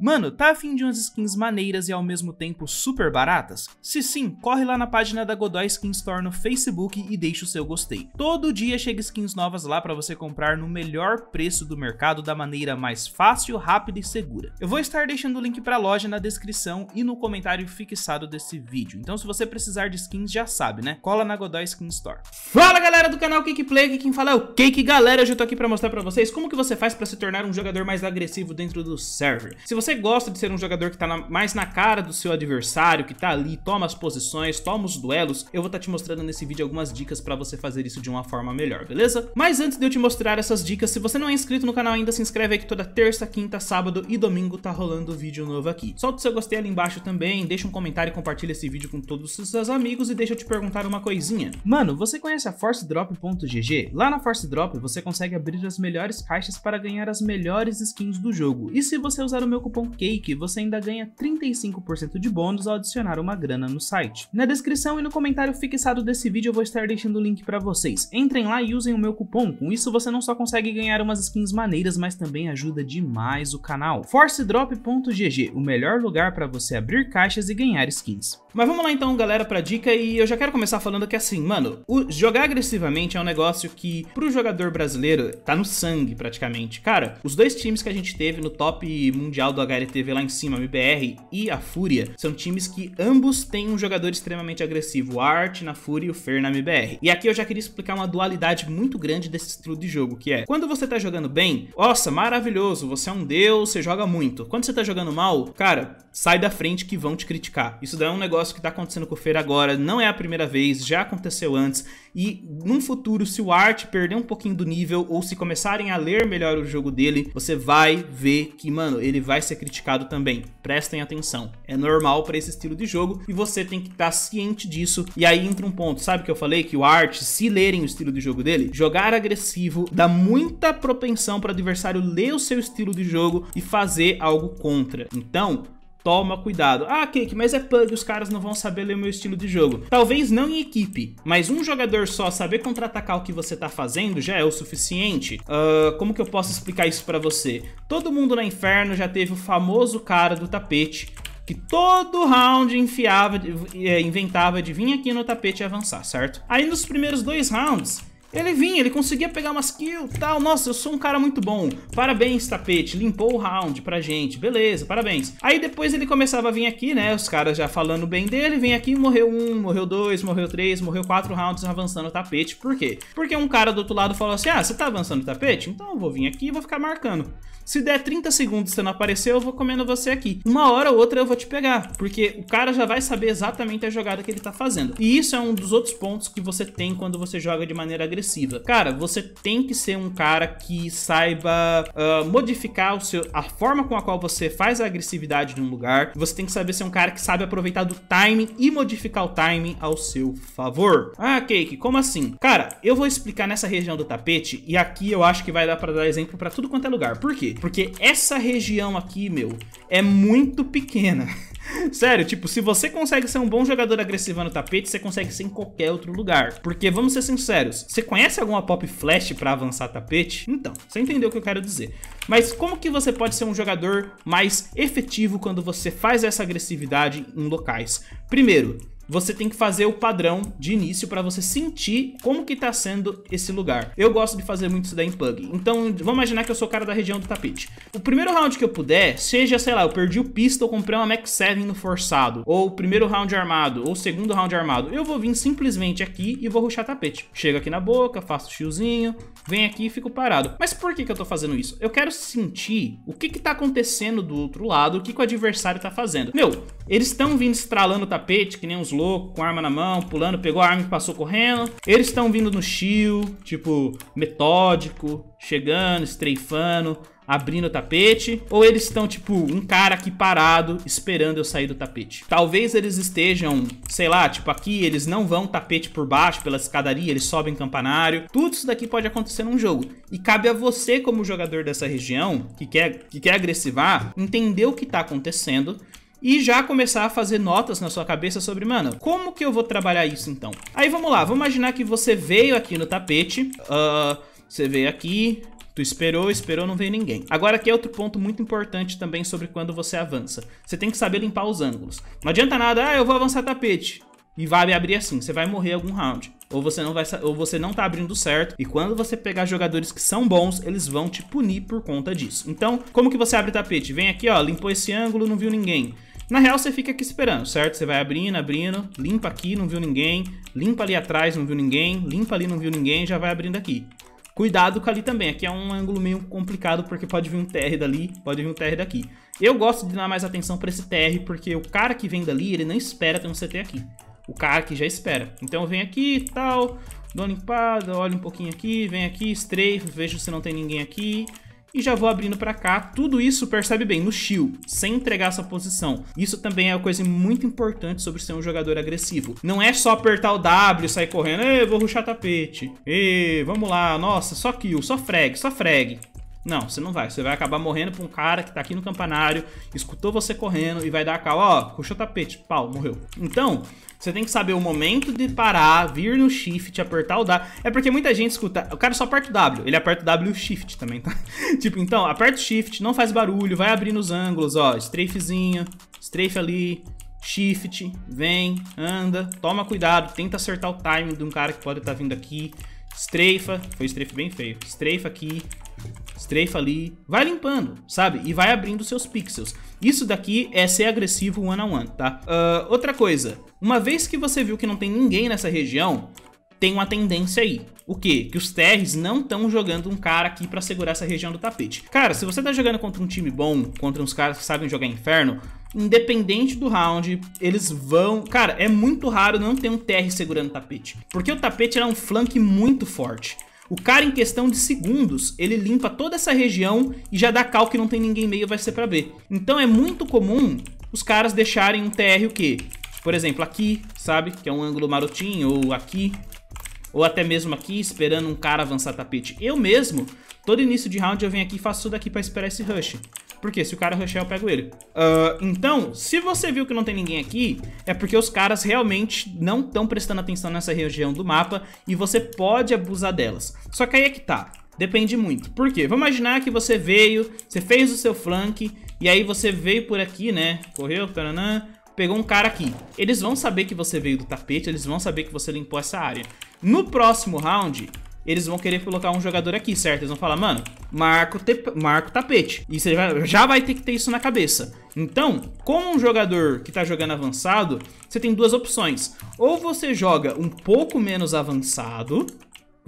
Mano, tá afim de umas skins maneiras e ao mesmo tempo super baratas? Se sim, corre lá na página da Godoy Skin Store no Facebook e deixa o seu gostei. Todo dia chega skins novas lá para você comprar no melhor preço do mercado da maneira mais fácil, rápida e segura. Eu vou estar deixando o link para a loja na descrição e no comentário fixado desse vídeo. Então se você precisar de skins já sabe, né? Cola na Godoy Skin Store. Fala galera do canal Cake Play, aqui quem fala é o Cake. Galera, hoje eu tô aqui para mostrar para vocês como que você faz para se tornar um jogador mais agressivo dentro do server. Se você você gosta de ser um jogador que tá na, mais na cara do seu adversário, que tá ali, toma as posições, toma os duelos, eu vou estar tá te mostrando nesse vídeo algumas dicas pra você fazer isso de uma forma melhor, beleza? Mas antes de eu te mostrar essas dicas, se você não é inscrito no canal ainda, se inscreve aí que toda terça, quinta, sábado e domingo tá rolando vídeo novo aqui. Solta o seu gostei ali embaixo também, deixa um comentário e compartilha esse vídeo com todos os seus amigos e deixa eu te perguntar uma coisinha. Mano, você conhece a ForceDrop.gg? Lá na Force Drop você consegue abrir as melhores caixas para ganhar as melhores skins do jogo. E se você usar o meu cupom cupom CAKE você ainda ganha 35% de bônus ao adicionar uma grana no site. Na descrição e no comentário fixado desse vídeo eu vou estar deixando o link para vocês. Entrem lá e usem o meu cupom, com isso você não só consegue ganhar umas skins maneiras, mas também ajuda demais o canal. ForceDrop.gg, o melhor lugar para você abrir caixas e ganhar skins. Mas vamos lá então galera pra dica e eu já quero começar falando que assim, mano, jogar agressivamente é um negócio que pro jogador brasileiro tá no sangue praticamente. Cara, os dois times que a gente teve no top mundial do HLTV lá em cima, a MBR e a Fúria, são times que ambos têm um jogador extremamente agressivo, o Art na Fúria e o Fer na MBR. E aqui eu já queria explicar uma dualidade muito grande desse estilo de jogo, que é, quando você tá jogando bem, nossa, maravilhoso, você é um deus, você joga muito. Quando você tá jogando mal, cara, sai da frente que vão te criticar. Isso daí é um negócio que tá acontecendo com o Fer agora, não é a primeira vez, já aconteceu antes, e num futuro, se o Art perder um pouquinho do nível, ou se começarem a ler melhor o jogo dele, você vai ver que, mano, ele vai ser criticado também. Prestem atenção. É normal para esse estilo de jogo e você tem que estar tá ciente disso. E aí entra um ponto, sabe que eu falei que o Art, se lerem o estilo de jogo dele, jogar agressivo dá muita propensão para o adversário ler o seu estilo de jogo e fazer algo contra. Então, Toma cuidado. Ah, Cake, mas é pug, os caras não vão saber ler o meu estilo de jogo. Talvez não em equipe, mas um jogador só saber contra-atacar o que você tá fazendo já é o suficiente. Uh, como que eu posso explicar isso pra você? Todo mundo na Inferno já teve o famoso cara do tapete que todo round enfiava, eh, inventava de vir aqui no tapete e avançar, certo? Aí nos primeiros dois rounds, ele vinha, ele conseguia pegar umas kills tal. Nossa, eu sou um cara muito bom. Parabéns, tapete. Limpou o round pra gente. Beleza, parabéns. Aí depois ele começava a vir aqui, né? Os caras já falando bem dele. Vem aqui, morreu um, morreu dois, morreu três, morreu quatro rounds avançando o tapete. Por quê? Porque um cara do outro lado falou assim: Ah, você tá avançando o tapete? Então eu vou vir aqui e vou ficar marcando. Se der 30 segundos você não aparecer, eu vou comendo você aqui. Uma hora ou outra eu vou te pegar. Porque o cara já vai saber exatamente a jogada que ele tá fazendo. E isso é um dos outros pontos que você tem quando você joga de maneira agressiva agressiva. Cara, você tem que ser um cara que saiba uh, modificar o seu, a forma com a qual você faz a agressividade de um lugar. Você tem que saber ser um cara que sabe aproveitar do timing e modificar o timing ao seu favor. Ah, Cake, como assim? Cara, eu vou explicar nessa região do tapete e aqui eu acho que vai dar para dar exemplo para tudo quanto é lugar. Por quê? Porque essa região aqui, meu, é muito pequena. Sério, tipo, se você consegue ser um bom jogador agressivo no tapete, você consegue ser em qualquer outro lugar. Porque, vamos ser sinceros, você conhece alguma pop flash para avançar tapete? Então, você entendeu o que eu quero dizer. Mas como que você pode ser um jogador mais efetivo quando você faz essa agressividade em locais? Primeiro, você tem que fazer o padrão de início para você sentir como que está sendo esse lugar. Eu gosto de fazer muito isso daí em plug. Então, vamos imaginar que eu sou o cara da região do tapete. O primeiro round que eu puder, seja, sei lá, eu perdi o pistol, comprei uma Mac 7 no forçado, ou o primeiro round armado, ou o segundo round armado, eu vou vir simplesmente aqui e vou ruxar tapete. Chego aqui na boca, faço o fiozinho, venho aqui e fico parado. Mas por que que eu tô fazendo isso? Eu quero sentir o que que tá acontecendo do outro lado, o que que o adversário tá fazendo. Meu, eles estão vindo estralando o tapete, que nem uns loucos, com arma na mão, pulando, pegou a arma e passou correndo. Eles estão vindo no chill, tipo, metódico, chegando, estreifando, abrindo o tapete, ou eles estão tipo um cara aqui parado esperando eu sair do tapete. Talvez eles estejam, sei lá, tipo aqui eles não vão tapete por baixo pela escadaria, eles sobem campanário. Tudo isso daqui pode acontecer num jogo. E cabe a você como jogador dessa região que quer que quer agressivar, entender o que tá acontecendo e já começar a fazer notas na sua cabeça sobre, mano, como que eu vou trabalhar isso então? Aí vamos lá, vamos imaginar que você veio aqui no tapete, uh, você veio aqui, Tu esperou, esperou, não veio ninguém. Agora aqui é outro ponto muito importante também sobre quando você avança. Você tem que saber limpar os ângulos. Não adianta nada, ah, eu vou avançar tapete. E vai abrir assim, você vai morrer algum round. Ou você não vai ou você não tá abrindo certo. E quando você pegar jogadores que são bons, eles vão te punir por conta disso. Então, como que você abre tapete? Vem aqui, ó, limpou esse ângulo, não viu ninguém. Na real, você fica aqui esperando, certo? Você vai abrindo, abrindo, limpa aqui, não viu ninguém, limpa ali atrás, não viu ninguém, limpa ali, não viu ninguém, já vai abrindo aqui. Cuidado com ali também, aqui é um ângulo meio complicado porque pode vir um TR dali, pode vir um TR daqui. Eu gosto de dar mais atenção para esse TR porque o cara que vem dali, ele não espera ter um CT aqui. O cara que já espera. Então vem aqui e tal, dou uma limpada, olho um pouquinho aqui, vem aqui, strafe, vejo se não tem ninguém aqui e já vou abrindo para cá. Tudo isso percebe bem no shield, sem entregar essa posição. Isso também é uma coisa muito importante sobre ser um jogador agressivo. Não é só apertar o W, sair correndo, ei, vou ruxar tapete, ei, vamos lá, nossa, só kill, só frag, só frag. Não, você não vai. Você vai acabar morrendo pra um cara que tá aqui no campanário, escutou você correndo e vai dar a cal, ó, puxou o tapete, pau, morreu. Então, você tem que saber o momento de parar, vir no shift, apertar o W. É porque muita gente escuta, o cara só aperta o W, ele aperta o W e o shift também, tá? tipo, então, aperta o shift, não faz barulho, vai abrindo os ângulos, ó, strafezinho, strafe ali, shift, vem, anda, toma cuidado, tenta acertar o time de um cara que pode estar tá vindo aqui. Streifa. Foi streifa bem feio. Streifa aqui. Streifa ali. Vai limpando, sabe? E vai abrindo seus pixels. Isso daqui é ser agressivo one-on-one, -on -one, tá? Uh, outra coisa. Uma vez que você viu que não tem ninguém nessa região, tem uma tendência aí. O quê? Que os TRs não estão jogando um cara aqui para segurar essa região do tapete. Cara, se você tá jogando contra um time bom, contra uns caras que sabem jogar inferno, independente do round, eles vão... Cara, é muito raro não ter um TR segurando o tapete. Porque o tapete é um flank muito forte. O cara, em questão de segundos, ele limpa toda essa região e já dá cal que não tem ninguém meio, vai ser pra B. Então é muito comum os caras deixarem um TR o quê? Por exemplo, aqui, sabe? Que é um ângulo marotinho, ou aqui, ou até mesmo aqui esperando um cara avançar tapete. Eu mesmo, todo início de round eu venho aqui e faço tudo aqui pra esperar esse rush. Porque se o cara rushar, eu pego ele. Uh, então, se você viu que não tem ninguém aqui, é porque os caras realmente não estão prestando atenção nessa região do mapa e você pode abusar delas. Só que aí é que tá. Depende muito. Por quê? Vamos imaginar que você veio, você fez o seu flank, e aí você veio por aqui, né? Correu, taranã, pegou um cara aqui. Eles vão saber que você veio do tapete, eles vão saber que você limpou essa área. No próximo round, eles vão querer colocar um jogador aqui, certo? Eles vão falar, mano, marca o, tapete. E você já vai ter que ter isso na cabeça. Então, com um jogador que tá jogando avançado, você tem duas opções. Ou você joga um pouco menos avançado,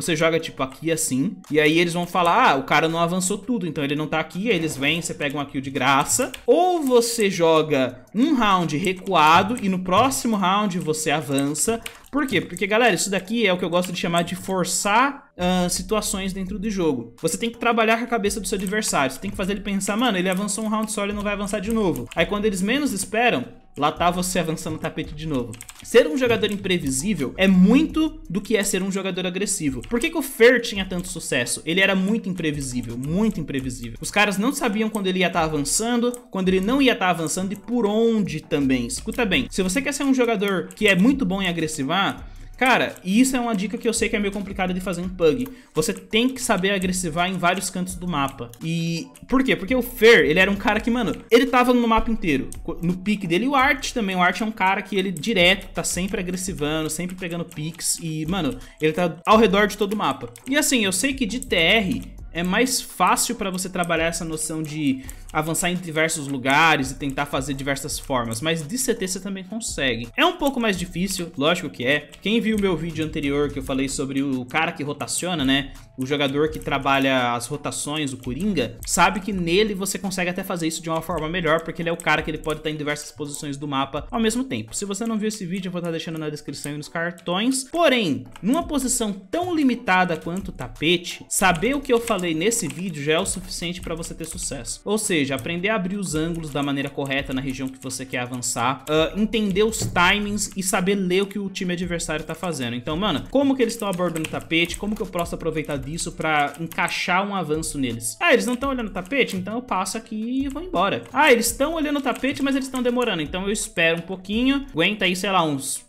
você joga, tipo, aqui assim. E aí eles vão falar, ah, o cara não avançou tudo, então ele não tá aqui. Aí eles vêm, você pega uma kill de graça. Ou você joga um round recuado e no próximo round você avança. Por quê? Porque, galera, isso daqui é o que eu gosto de chamar de forçar uh, situações dentro do jogo. Você tem que trabalhar com a cabeça do seu adversário. Você tem que fazer ele pensar, mano, ele avançou um round só, ele não vai avançar de novo. Aí quando eles menos esperam, Lá tá você avançando o tapete de novo. Ser um jogador imprevisível é muito do que é ser um jogador agressivo. Por que, que o Fer tinha tanto sucesso? Ele era muito imprevisível, muito imprevisível. Os caras não sabiam quando ele ia estar tá avançando, quando ele não ia estar tá avançando e por onde também. Escuta bem, se você quer ser um jogador que é muito bom em agressivar, Cara, e isso é uma dica que eu sei que é meio complicada de fazer em Pug. Você tem que saber agressivar em vários cantos do mapa. E por quê? Porque o Fer, ele era um cara que, mano, ele tava no mapa inteiro. No pique dele, o Art também. O Art é um cara que ele direto tá sempre agressivando, sempre pegando piques. E, mano, ele tá ao redor de todo o mapa. E assim, eu sei que de TR é mais fácil para você trabalhar essa noção de avançar em diversos lugares e tentar fazer diversas formas, mas de CT você também consegue. É um pouco mais difícil, lógico que é. Quem viu meu vídeo anterior que eu falei sobre o cara que rotaciona, né? o jogador que trabalha as rotações, o Coringa, sabe que nele você consegue até fazer isso de uma forma melhor, porque ele é o cara que ele pode estar em diversas posições do mapa ao mesmo tempo. Se você não viu esse vídeo, eu vou estar deixando na descrição e nos cartões. Porém, numa posição tão limitada quanto o tapete, saber o que eu falei nesse vídeo já é o suficiente para você ter sucesso. Ou seja, aprender a abrir os ângulos da maneira correta na região que você quer avançar, uh, entender os timings e saber ler o que o time adversário tá fazendo. Então, mano, como que eles estão abordando o tapete, como que eu posso aproveitar disso para encaixar um avanço neles. Ah, eles não estão olhando o tapete? Então eu passo aqui e vou embora. Ah, eles estão olhando o tapete, mas eles estão demorando. Então eu espero um pouquinho, aguenta aí, sei lá, uns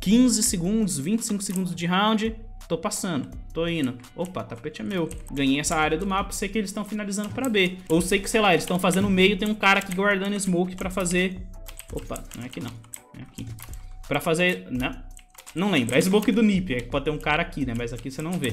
15 segundos, 25 segundos de round, Tô passando, tô indo. Opa, tapete é meu. Ganhei essa área do mapa, sei que eles estão finalizando pra B. Ou sei que, sei lá, eles estão fazendo meio, tem um cara aqui guardando smoke pra fazer... Opa, não é aqui não. É aqui. Pra fazer... Não, não lembro. É smoke do NIP, é que pode ter um cara aqui, né? Mas aqui você não vê.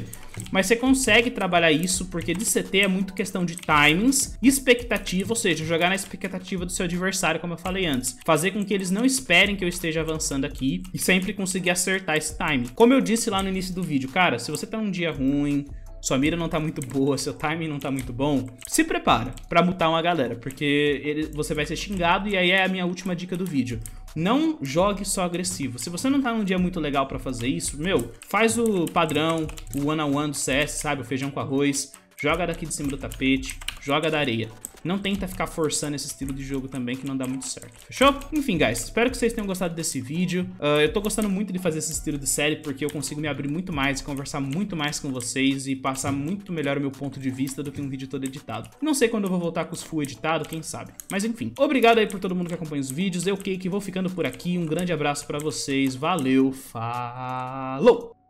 Mas você consegue trabalhar isso, porque de CT é muito questão de timings, expectativa, ou seja, jogar na expectativa do seu adversário, como eu falei antes. Fazer com que eles não esperem que eu esteja avançando aqui e sempre conseguir acertar esse timing. Como eu disse lá no início do vídeo, cara, se você tá num dia ruim, sua mira não tá muito boa, seu timing não tá muito bom, se prepara para mutar uma galera, porque ele, você vai ser xingado e aí é a minha última dica do vídeo. Não jogue só agressivo. Se você não tá num dia muito legal para fazer isso, meu, faz o padrão, o one-on-one -on -one do CS, sabe? O feijão com arroz. Joga daqui de cima do tapete, joga da areia. Não tenta ficar forçando esse estilo de jogo também, que não dá muito certo, fechou? Enfim, guys, espero que vocês tenham gostado desse vídeo. Uh, eu tô gostando muito de fazer esse estilo de série, porque eu consigo me abrir muito mais, conversar muito mais com vocês e passar muito melhor o meu ponto de vista do que um vídeo todo editado. Não sei quando eu vou voltar com os full editado, quem sabe. Mas enfim, obrigado aí por todo mundo que acompanha os vídeos. Eu, Cake, vou ficando por aqui. Um grande abraço pra vocês. Valeu, falou!